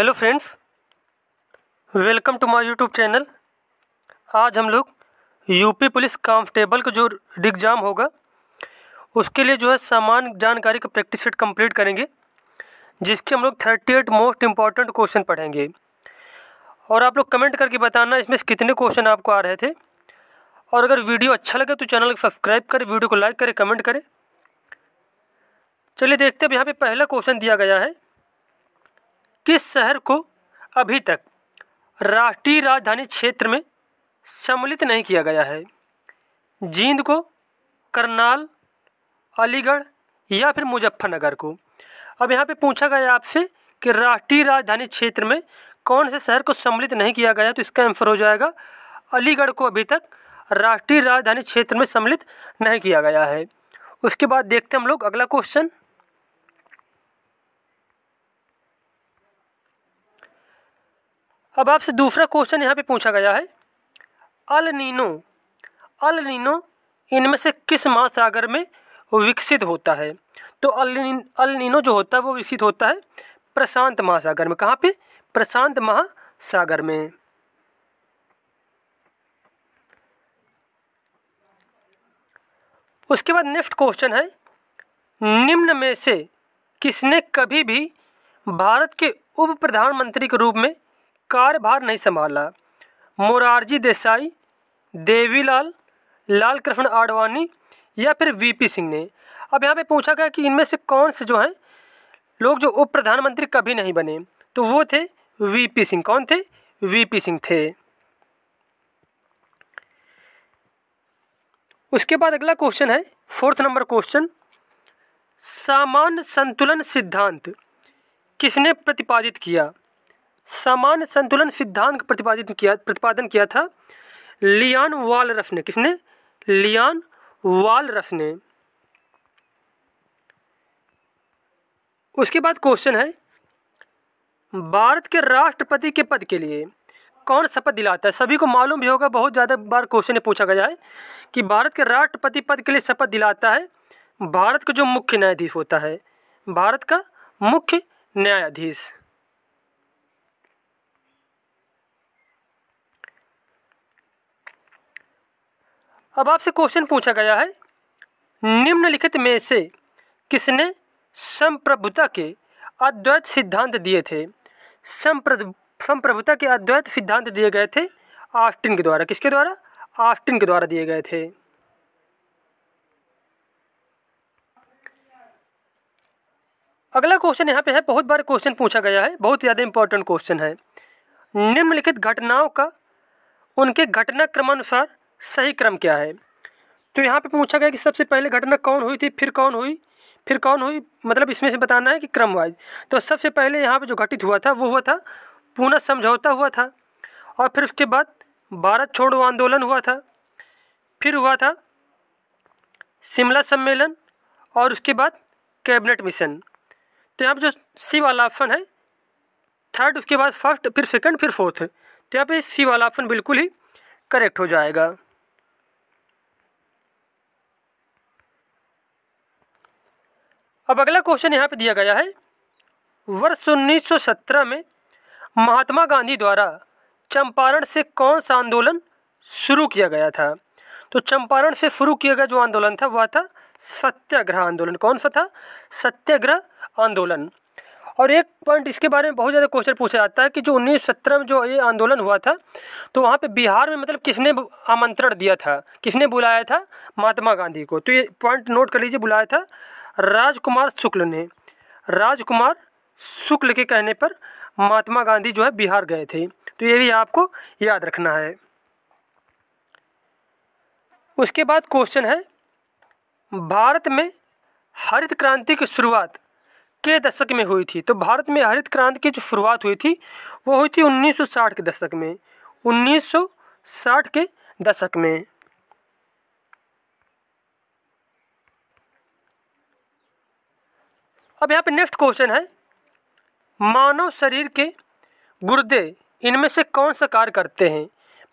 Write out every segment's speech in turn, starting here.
hello friends welcome to my YouTube channel आज हम लोग यूपी पुलिस कांस्टेबल का जो एग्ज़ाम होगा उसके लिए जो है सामान्य जानकारी का प्रैक्टिस सेट कंप्लीट करेंगे जिसके हम लोग thirty eight most important question पढ़ेंगे और आप लोग कमेंट करके बताना इसमें कितने क्वेश्चन आपको आ रहे थे और अगर वीडियो अच्छा लगे तो चैनल को सब्सक्राइब करें वीडियो को लाइक करें कमेंट करें चलिए देखते हैं यहाँ पर पहला क्वेश्चन दिया गया है किस शहर को अभी तक राष्ट्रीय राजधानी क्षेत्र में सम्मिलित नहीं किया गया है जींद को करनाल अलीगढ़ या फिर मुजफ्फरनगर को अब यहाँ पे पूछा गया आपसे कि राष्ट्रीय राजधानी क्षेत्र में कौन से शहर को सम्मिलित नहीं किया गया तो इसका आंसर हो जाएगा अलीगढ़ को अभी तक राष्ट्रीय राजधानी क्षेत्र में सम्मिलित नहीं किया गया है उसके बाद देखते हैं हम लोग अगला क्वेश्चन अब आपसे दूसरा क्वेश्चन यहाँ पे पूछा गया है अल नीनो अल नीनो इनमें से किस महासागर में विकसित होता है तो अल अल नीनो जो होता है वो विकसित होता है प्रशांत महासागर में कहाँ पे प्रशांत महासागर में उसके बाद नेक्स्ट क्वेश्चन है निम्न में से किसने कभी भी भारत के उप प्रधानमंत्री के रूप में कार्यभार नहीं संभाला मोरारजी देसाई देवीलाल लाल कृष्ण आडवाणी या फिर वीपी सिंह ने अब यहाँ पे पूछा गया कि इनमें से कौन से जो हैं लोग जो उप प्रधानमंत्री कभी नहीं बने तो वो थे वीपी सिंह कौन थे वीपी सिंह थे उसके बाद अगला क्वेश्चन है फोर्थ नंबर क्वेश्चन सामान्य संतुलन सिद्धांत किसने प्रतिपादित किया सामान्य संतुलन सिद्धांत का प्रतिपादित किया प्रतिपादन किया था लियान वालरफ ने किसने लियान वालरफ ने उसके बाद क्वेश्चन है भारत के राष्ट्रपति के पद के लिए कौन शपथ दिलाता है सभी को मालूम भी होगा बहुत ज़्यादा बार क्वेश्चन पूछा गया है कि भारत के राष्ट्रपति पद के लिए शपथ दिलाता है भारत का जो मुख्य न्यायाधीश होता है भारत का मुख्य न्यायाधीश अब आपसे क्वेश्चन पूछा गया है निम्नलिखित में से किसने संप्रभुता के अद्वैत सिद्धांत दिए थे संप्र संप्रभुता के अद्वैत सिद्धांत दिए गए थे आस्टिन के द्वारा किसके द्वारा आस्टिन के द्वारा दिए गए थे अगला क्वेश्चन यहाँ पे है बहुत बार क्वेश्चन पूछा गया है बहुत ज़्यादा इंपॉर्टेंट क्वेश्चन है निम्नलिखित घटनाओं का उनके घटना क्रमानुसार सही क्रम क्या है तो यहाँ पे पूछा गया कि सबसे पहले घटना कौन हुई थी फिर कौन हुई फिर कौन हुई मतलब इसमें से बताना है कि क्रम वाइज तो सबसे पहले यहाँ पे जो घटित हुआ था वो हुआ था पूना समझौता हुआ था और फिर उसके बाद भारत छोड़ो आंदोलन हुआ था फिर हुआ था शिमला सम्मेलन और उसके बाद कैबिनेट मिशन तो यहाँ पर जो सी वाला ऑप्शन है थर्ड उसके बाद फर्स्ट फिर सेकंड फिर फोर्थ तो यहाँ पे सी वाला ऑप्शन बिल्कुल ही करेक्ट हो जाएगा अब अगला क्वेश्चन यहाँ पे दिया गया है वर्ष 1917 में महात्मा गांधी द्वारा चंपारण से कौन सा आंदोलन शुरू किया गया था तो चंपारण से शुरू किया गया जो आंदोलन था वह था सत्याग्रह आंदोलन कौन सा था सत्याग्रह आंदोलन और एक पॉइंट इसके बारे में बहुत ज़्यादा क्वेश्चन पूछा जाता है कि जो सत्रह में जो ये आंदोलन हुआ था तो वहाँ पे बिहार में मतलब किसने आमंत्रण दिया था किसने बुलाया था महात्मा गांधी को तो ये पॉइंट नोट कर लीजिए बुलाया था राजकुमार शुक्ल ने राजकुमार शुक्ल के कहने पर महात्मा गांधी जो है बिहार गए थे तो ये भी आपको याद रखना है उसके बाद क्वेश्चन है भारत में हरित क्रांति की शुरुआत के दशक में हुई थी तो भारत में हरित क्रांति की जो शुरुआत हुई थी वो हुई थी 1960 के दशक में 1960 के दशक में अब यहाँ पे नेक्स्ट क्वेश्चन है मानव शरीर के गुर्दे इनमें से कौन सा कार्य करते हैं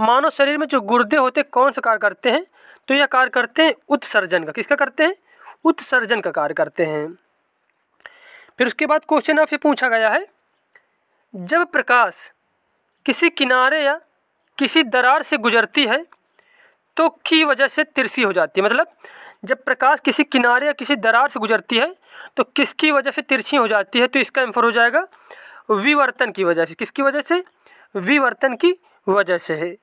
मानव शरीर में जो गुर्दे होते हैं कौन सा कार्य करते हैं तो यह कार्य करते हैं उत्सर्जन का किसका करते हैं उत्सर्जन का कार्य करते हैं फिर उसके बाद क्वेश्चन आपसे पूछा गया है जब प्रकाश किसी किनारे या किसी दरार से गुजरती है तो की वजह से तिरसी हो जाती है मतलब जब प्रकाश किसी किनारे या किसी दरार से गुजरती है तो किसकी वजह से तिरछी हो जाती है तो इसका आंसर हो जाएगा विवर्तन की वजह से किसकी वजह से विवर्तन की वजह से है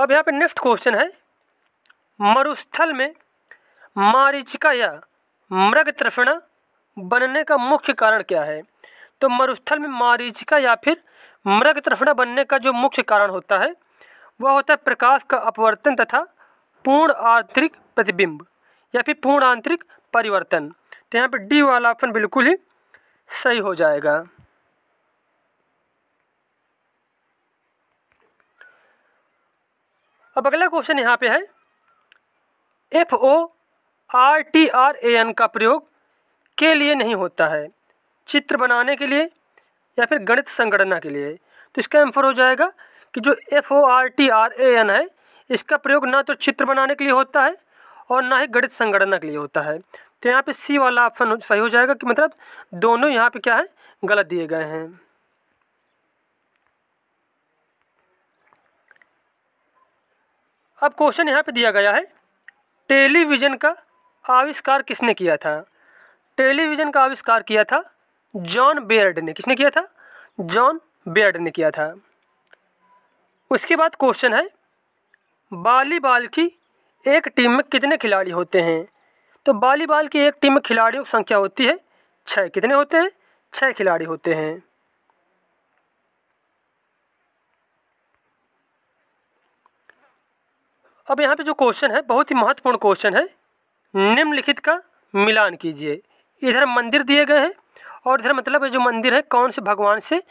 अब यहाँ पे नेक्स्ट क्वेश्चन है मरुस्थल में मारीचिका या मृग तृष्णा बनने का मुख्य कारण क्या है तो मरुस्थल में मारीचिका या फिर मृग त्रफड़ा बनने का जो मुख्य कारण होता है वह होता है प्रकाश का अपवर्तन तथा पूर्ण आंतरिक प्रतिबिंब या फिर पूर्ण आंतरिक परिवर्तन तो यहाँ पर डी वाला ऑप्शन बिल्कुल ही सही हो जाएगा अब अगला क्वेश्चन यहाँ पे है F O R T R A N का प्रयोग के लिए नहीं होता है चित्र बनाने के लिए या फिर गणित संगणना के लिए तो इसका एम्फर हो जाएगा कि जो F O R T R A N है इसका प्रयोग ना तो चित्र बनाने के लिए होता है और ना ही गणित संगणना के लिए होता है तो यहाँ पे सी वाला ऑप्शन सही हो जाएगा कि मतलब दोनों यहाँ पे क्या है गलत दिए गए हैं अब क्वेश्चन यहाँ पे दिया गया है टेलीविज़न का आविष्कार किसने किया था टेलीविज़न का आविष्कार किया था जॉन बेयर्ड ने किसने किया था जॉन बेयर्ड ने किया था उसके बाद क्वेश्चन है वॉलीबॉल की एक टीम में कितने खिलाड़ी होते हैं तो वॉलीबॉल की एक टीम में खिलाड़ियों की संख्या होती है छः कितने होते हैं छः खिलाड़ी होते हैं अब यहाँ पे जो क्वेश्चन है बहुत ही महत्वपूर्ण क्वेश्चन है निम्नलिखित का मिलान कीजिए इधर मंदिर दिए गए हैं और इधर मतलब जो मंदिर है कौन से भगवान से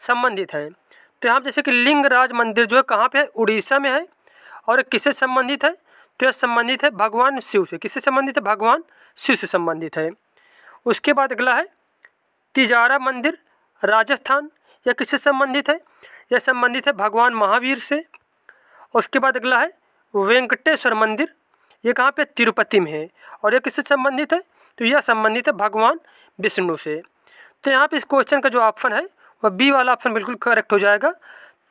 संबंधित है तो यहाँ जैसे कि लिंगराज मंदिर जो है कहाँ पे है उड़ीसा में है और किससे संबंधित है तो यह संबंधित है भगवान शिव से किससे संबंधित है भगवान शिव से संबंधित है उसके बाद अगला है तिजारा मंदिर राजस्थान यह किससे संबंधित है यह संबंधित है भगवान महावीर से उसके बाद अगला है वेंकटेश्वर मंदिर ये कहाँ पे तिरुपति में है और यह किससे संबंधित है तो यह संबंधित है भगवान विष्णु से तो यहाँ पे इस क्वेश्चन का जो ऑप्शन है वह बी वाला ऑप्शन बिल्कुल करेक्ट हो जाएगा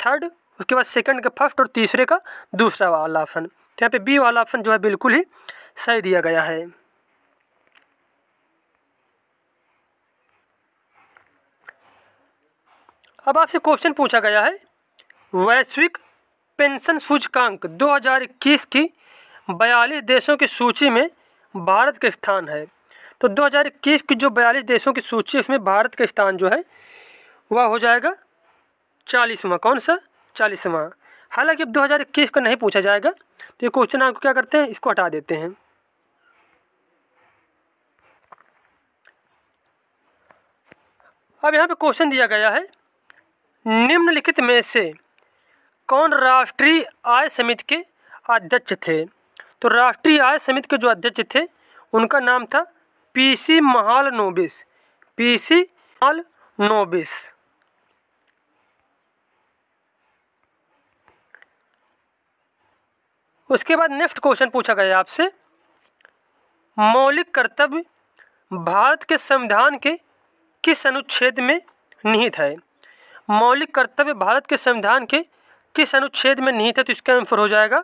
थर्ड उसके बाद सेकंड का फर्स्ट और तीसरे का दूसरा वाला ऑप्शन तो यहाँ पे बी वाला ऑप्शन जो है बिल्कुल ही सही दिया गया है अब आपसे क्वेश्चन पूछा गया है वैश्विक पेंशन सूचकांक 2021 की बयालीस देशों की सूची में भारत का स्थान है तो 2021 की जो बयालीस देशों की सूची उसमें भारत का स्थान जो है वह हो जाएगा चालीसवा कौन सा चालीसवा हालांकि अब 2021 का नहीं पूछा जाएगा तो ये क्वेश्चन आपको क्या करते हैं इसको हटा देते हैं अब यहाँ पे क्वेश्चन दिया गया है निम्नलिखित में से कौन राष्ट्रीय आय समिति के अध्यक्ष थे तो राष्ट्रीय आय समिति के जो अध्यक्ष थे उनका नाम था पीसी महाल नोबिस पीसी महाल नोबिस उसके बाद नेक्स्ट क्वेश्चन पूछा गया आपसे मौलिक कर्तव्य भारत के संविधान के किस अनुच्छेद में निहित है मौलिक कर्तव्य भारत के संविधान के किस अनुच्छेद में निहित है तो इसका आंसर हो जाएगा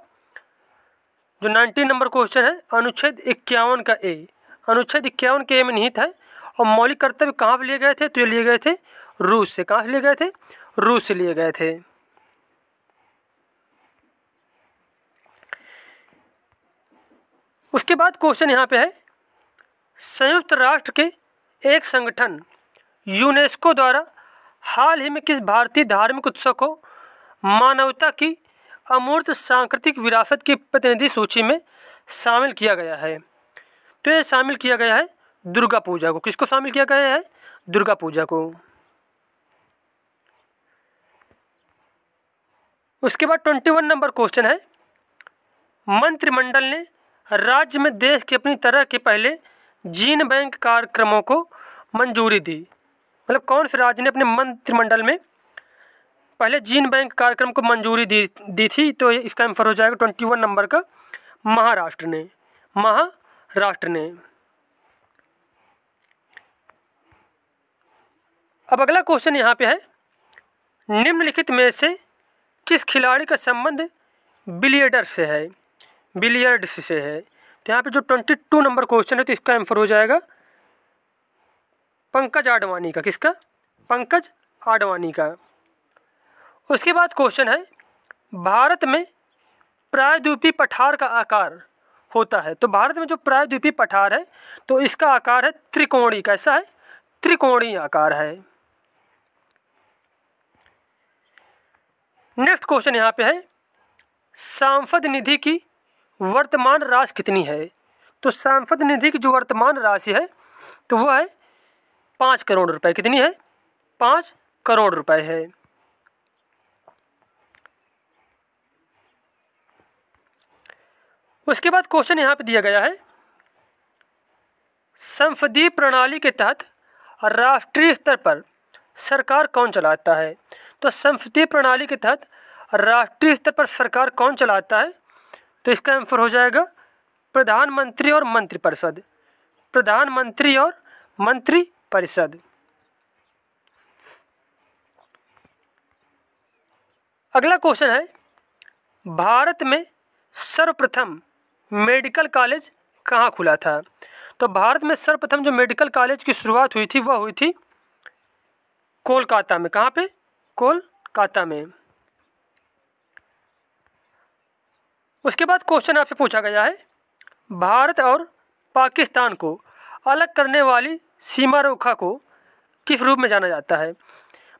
जो नाइनटीन नंबर क्वेश्चन है अनुच्छेद इक्यावन का ए अनुच्छेद इक्यावन के में निहित है और मौलिक कर्तव्य कहाँ पर लिए गए थे तो ये लिए गए थे रूस से कहाँ से लिए गए थे रूस से लिए गए थे उसके बाद क्वेश्चन यहाँ पे है संयुक्त राष्ट्र के एक संगठन यूनेस्को द्वारा हाल ही में किस भारतीय धार्मिक उत्सव को मानवता की अमूर्त सांस्कृतिक विरासत की प्रतिनिधि सूची में शामिल किया गया है तो ये शामिल किया गया है दुर्गा पूजा को किसको शामिल किया गया है दुर्गा पूजा को उसके बाद ट्वेंटी वन नंबर क्वेश्चन है मंत्रिमंडल ने राज्य में देश के अपनी तरह के पहले जीन बैंक कार्यक्रमों को मंजूरी दी मतलब कौन से राज्य ने अपने मंत्रिमंडल में पहले जीन बैंक कार्यक्रम को मंजूरी दी दी थी तो इसका आंसर हो जाएगा ट्वेंटी वन नंबर का महाराष्ट्र ने महा राष्ट्र ने अब अगला क्वेश्चन यहाँ पे है निम्नलिखित में से किस खिलाड़ी का संबंध बिलियर्डर से है बिलियर्ड से है तो यहाँ पे जो ट्वेंटी टू नंबर क्वेश्चन है तो इसका आंसर हो जाएगा पंकज आडवाणी का किसका पंकज आडवाणी का उसके बाद क्वेश्चन है भारत में प्रायद्वीपी पठार का आकार होता है तो भारत में जो प्रायद्वीपीय पठार है तो इसका आकार है त्रिकोणी कैसा है त्रिकोणी आकार है नेक्स्ट क्वेश्चन यहाँ पे है सांसद निधि की वर्तमान राशि कितनी है तो सांसद निधि की जो वर्तमान राशि है तो वह है पाँच करोड़ रुपए कितनी है पाँच करोड़ रुपए है उसके बाद क्वेश्चन यहाँ पे दिया गया है संसदीय प्रणाली के तहत राष्ट्रीय स्तर पर सरकार कौन चलाता है तो संसदीय प्रणाली के तहत राष्ट्रीय स्तर पर सरकार कौन चलाता है तो इसका आंसर हो जाएगा प्रधानमंत्री और मंत्रिपरिषद प्रधानमंत्री और मंत्रिपरिषद अगला क्वेश्चन है भारत में सर्वप्रथम मेडिकल कॉलेज कहाँ खुला था तो भारत में सर्वप्रथम जो मेडिकल कॉलेज की शुरुआत हुई थी वह हुई थी कोलकाता में कहाँ पे कोलकाता में उसके बाद क्वेश्चन आपसे पूछा गया है भारत और पाकिस्तान को अलग करने वाली सीमा रेखा को किस रूप में जाना जाता है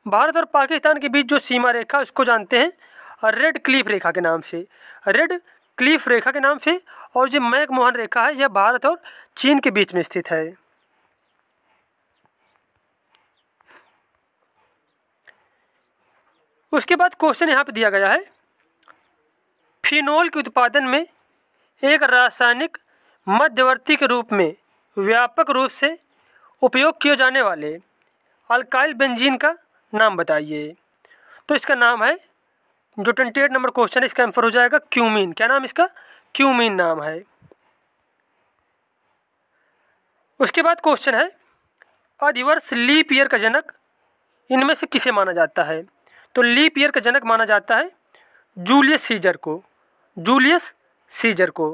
भारत और पाकिस्तान के बीच जो सीमा रेखा उसको जानते हैं रेड क्लीफ रेखा के नाम से रेड क्लीफ रेखा के नाम से और जो मैकमोहन रेखा है यह भारत और चीन के बीच में स्थित है उसके बाद क्वेश्चन यहाँ पे दिया गया है फिनोल के उत्पादन में एक रासायनिक मध्यवर्ती के रूप में व्यापक रूप से उपयोग किए जाने वाले अल्काइल बेंजीन का नाम बताइए तो इसका नाम है जो ट्वेंटी एट नंबर क्वेश्चन है इसका आंसर हो जाएगा क्यूमिन क्या नाम इसका क्यूमिन नाम है उसके बाद क्वेश्चन है अधिवर्ष लीप ईयर का जनक इनमें से किसे माना जाता है तो लीप ईयर का जनक माना जाता है जूलियस सीजर को जूलियस सीजर को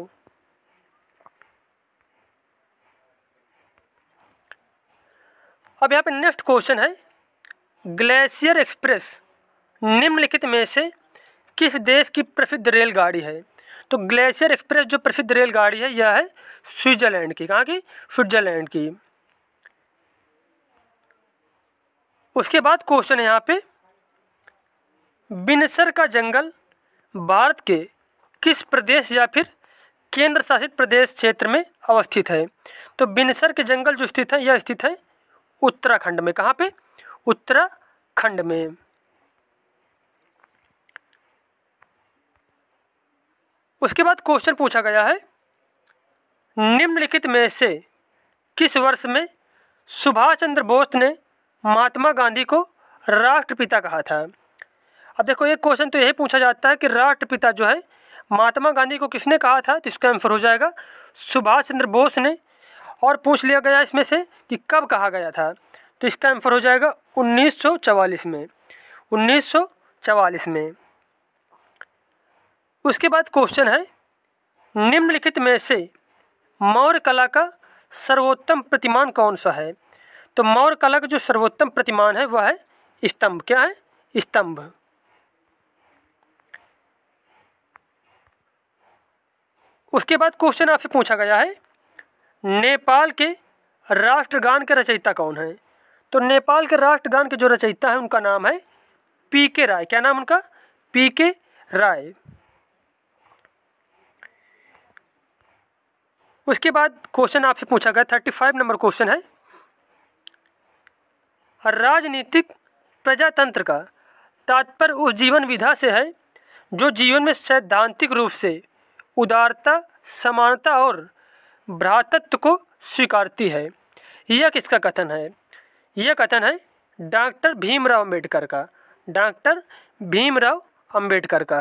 अब यहाँ पे नेक्स्ट क्वेश्चन है ग्लेशियर एक्सप्रेस निम्नलिखित में से किस देश की प्रसिद्ध रेलगाड़ी है तो ग्लेशियर एक्सप्रेस जो प्रसिद्ध रेलगाड़ी है यह है स्विट्जरलैंड की कहाँ की स्विट्जरलैंड की उसके बाद क्वेश्चन है यहाँ पे बिनसर का जंगल भारत के किस प्रदेश या फिर केंद्र शासित प्रदेश क्षेत्र में अवस्थित है तो बिनसर के जंगल जो स्थित है यह स्थित है उत्तराखंड में कहाँ पे उत्तराखंड में उसके बाद क्वेश्चन पूछा गया है निम्नलिखित में से किस वर्ष में सुभाष चंद्र बोस ने महात्मा गांधी को राष्ट्रपिता कहा था अब देखो एक क्वेश्चन तो यही पूछा जाता है कि राष्ट्रपिता जो है महात्मा गांधी को किसने कहा था तो इसका आंसर हो जाएगा सुभाष चंद्र बोस ने और पूछ लिया गया इसमें से कि कब कहा गया था तो इसका आंसर हो जाएगा 1944 में 1944 में उसके बाद क्वेश्चन है निम्नलिखित में से मौर्य कला का सर्वोत्तम प्रतिमान कौन सा है तो मौर्य कला का जो सर्वोत्तम प्रतिमान है वह है स्तंभ क्या है स्तंभ उसके बाद क्वेश्चन आपसे पूछा गया है नेपाल के राष्ट्रगान के रचयिता कौन है तो नेपाल के राष्ट्रगान के जो रचयिता है उनका नाम है पी के राय क्या नाम उनका पी के राय उसके बाद क्वेश्चन आपसे पूछा गया थर्टी फाइव नंबर क्वेश्चन है राजनीतिक प्रजातंत्र का तात्पर्य उस जीवन विधा से है जो जीवन में सैद्धांतिक रूप से उदारता समानता और भ्रातत्व को स्वीकारती है यह किसका कथन है यह कथन है डॉक्टर भीमराव अंबेडकर का डॉक्टर भीमराव अंबेडकर का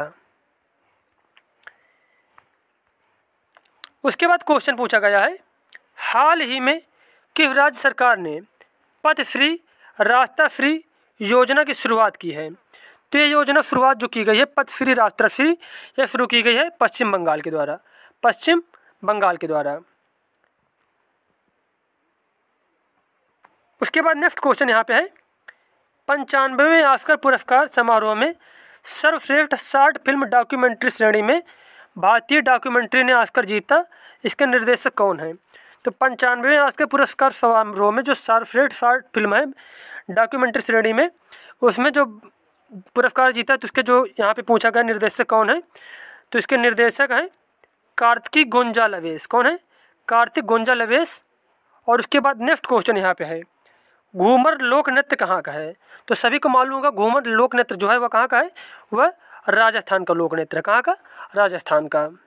उसके बाद क्वेश्चन पूछा गया है हाल ही में किस राज्य सरकार ने पथ फ्री रास्ता फ्री योजना की शुरुआत की है तो ये योजना शुरुआत जो की गई है पथ फ्री रास्ता फ्री यह शुरू की गई है पश्चिम बंगाल के द्वारा पश्चिम बंगाल के द्वारा उसके बाद नेक्स्ट क्वेश्चन यहाँ पे है पंचानवेवें ऑस्कर पुरस्कार समारोह में सर्वश्रेष्ठ शार्ट फिल्म डॉक्यूमेंट्री श्रेणी में भारतीय डॉक्यूमेंट्री ने ऑस्कर जीता इसके निर्देशक कौन हैं तो पंचानवे ऑस्कर पुरस्कार समारोह में जो सर्वश्रेष्ठ शॉर्ट फिल्म है डॉक्यूमेंट्री श्रेणी में उसमें जो पुरस्कार जीता है तो उसके जो यहाँ पे पूछा गया निर्देशक कौन है तो इसके निर्देशक हैं कार्तिकी गोंजा लवेश कौन है कार्तिक गोंजा लवेश और उसके बाद नेक्स्ट क्वेश्चन यहाँ पे है घूमर लोक नृत्य कहाँ का है तो सभी को मालूम होगा घूमर लोक नृत्य जो है वह कहाँ का है वह राजस्थान का लोक नृत्य कहाँ का राजस्थान का